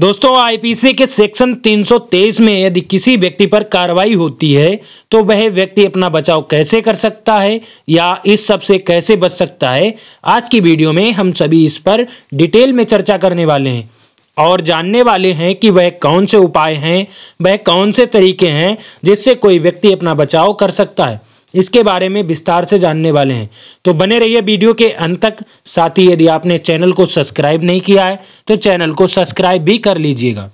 दोस्तों आईपीसी के सेक्शन 323 में यदि किसी व्यक्ति पर कार्रवाई होती है तो वह व्यक्ति अपना बचाव कैसे कर सकता है या इस सब से कैसे बच सकता है आज की वीडियो में हम सभी इस पर डिटेल में चर्चा करने वाले हैं और जानने वाले हैं कि वह कौन से उपाय हैं वह कौन से तरीके हैं जिससे कोई व्यक्ति अपना बचाव कर सकता है इसके बारे में विस्तार से जानने वाले हैं तो बने रहिए वीडियो के अंत तक साथ ही यदि आपने चैनल को सब्सक्राइब नहीं किया है तो चैनल को सब्सक्राइब भी कर लीजिएगा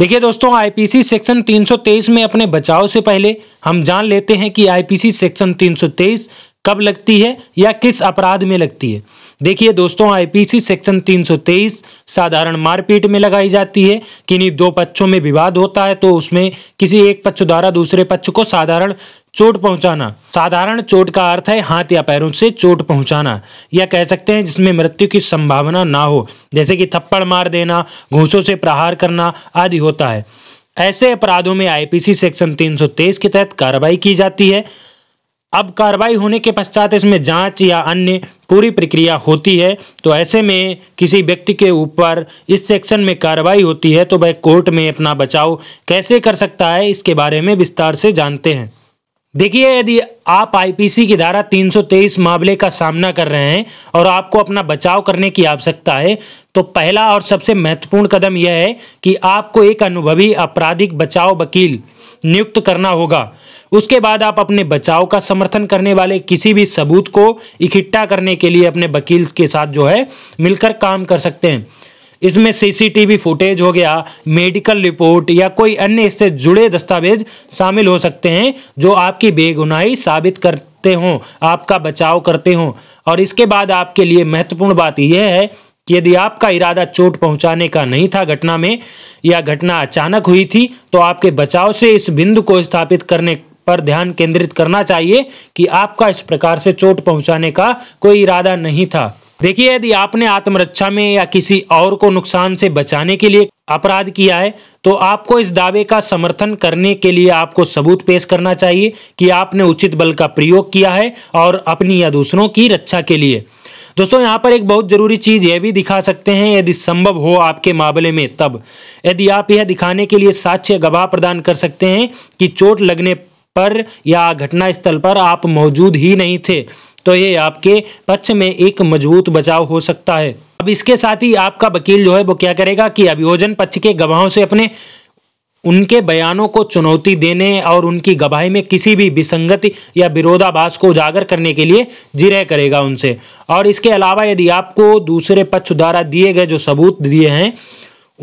देखिए दोस्तों आईपीसी सेक्शन 323 में अपने बचाव से पहले हम जान लेते हैं कि आईपीसी सेक्शन 323 कब लगती है या किस अपराध में लगती है देखिए दोस्तों आईपीसी सेक्शन 323 साधारण मारपीट में लगाई जाती है किन्हीं दो पक्षों में विवाद होता है तो उसमें किसी एक पक्ष द्वारा दूसरे पक्ष को साधारण चोट पहुंचाना साधारण चोट का अर्थ है हाथ या पैरों से चोट पहुंचाना या कह सकते हैं जिसमें मृत्यु की संभावना ना हो जैसे कि थप्पड़ मार देना घूसों से प्रहार करना आदि होता है ऐसे अपराधों में आईपीसी सेक्शन 323 के तहत कार्रवाई की जाती है अब कार्रवाई होने के पश्चात इसमें जांच या अन्य पूरी प्रक्रिया होती है तो ऐसे में किसी व्यक्ति के ऊपर इस सेक्शन में कार्रवाई होती है तो वह कोर्ट में अपना बचाव कैसे कर सकता है इसके बारे में विस्तार से जानते हैं देखिए यदि आप आईपीसी की धारा 323 मामले का सामना कर रहे हैं और आपको अपना बचाव करने की आवश्यकता है तो पहला और सबसे महत्वपूर्ण कदम यह है कि आपको एक अनुभवी आपराधिक बचाव वकील नियुक्त करना होगा उसके बाद आप अपने बचाव का समर्थन करने वाले किसी भी सबूत को इकट्ठा करने के लिए अपने वकील के साथ जो है मिलकर काम कर सकते हैं इसमें सीसीटीवी फुटेज हो गया मेडिकल रिपोर्ट या कोई अन्य इससे जुड़े दस्तावेज शामिल हो सकते हैं जो आपकी बेगुनाही साबित करते हों आपका बचाव करते हों और इसके बाद आपके लिए महत्वपूर्ण बात यह है कि यदि आपका इरादा चोट पहुंचाने का नहीं था घटना में या घटना अचानक हुई थी तो आपके बचाव से इस बिंदु को स्थापित करने पर ध्यान केंद्रित करना चाहिए कि आपका इस प्रकार से चोट पहुंचाने का कोई इरादा नहीं था देखिए यदि आपने आत्मरक्षा में या किसी और को नुकसान से बचाने के लिए अपराध किया है तो आपको इस दावे का समर्थन करने के लिए आपको सबूत पेश करना चाहिए कि आपने उचित बल का प्रयोग किया है और अपनी या दूसरों की रक्षा के लिए दोस्तों यहाँ पर एक बहुत ज़रूरी चीज़ यह भी दिखा सकते हैं यदि संभव हो आपके मामले में तब यदि आप यह दिखाने के लिए साक्ष्य गवाह प्रदान कर सकते हैं कि चोट लगने पर या घटना स्थल पर आप मौजूद ही नहीं थे तो ये आपके पक्ष में एक मजबूत बचाव हो सकता है अब इसके साथ ही आपका वकील जो है वो क्या करेगा कि अभियोजन पक्ष के गवाहों से अपने उनके बयानों को चुनौती देने और उनकी गवाही में किसी भी विसंगति या विरोधाभास को उजागर करने के लिए जिरह करेगा उनसे और इसके अलावा यदि आपको दूसरे पक्ष द्वारा दिए गए जो सबूत दिए हैं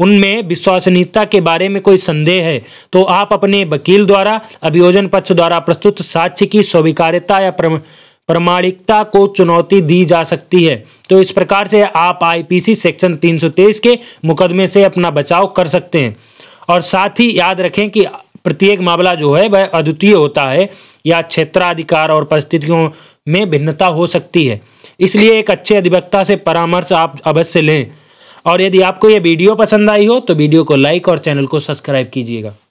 उनमें विश्वसनीयता के बारे में कोई संदेह है तो आप अपने वकील द्वारा अभियोजन पक्ष द्वारा प्रस्तुत साक्ष्य की स्वीकार्यता या प्रमाणिकता को चुनौती दी जा सकती है तो इस प्रकार से आप आईपीसी सेक्शन 323 के मुकदमे से अपना बचाव कर सकते हैं और साथ ही याद रखें कि प्रत्येक मामला जो है वह अद्वितीय होता है या क्षेत्राधिकार और परिस्थितियों में भिन्नता हो सकती है इसलिए एक अच्छे अधिवक्ता से परामर्श आप अवश्य लें और यदि आपको यह वीडियो पसंद आई हो तो वीडियो को लाइक और चैनल को सब्सक्राइब कीजिएगा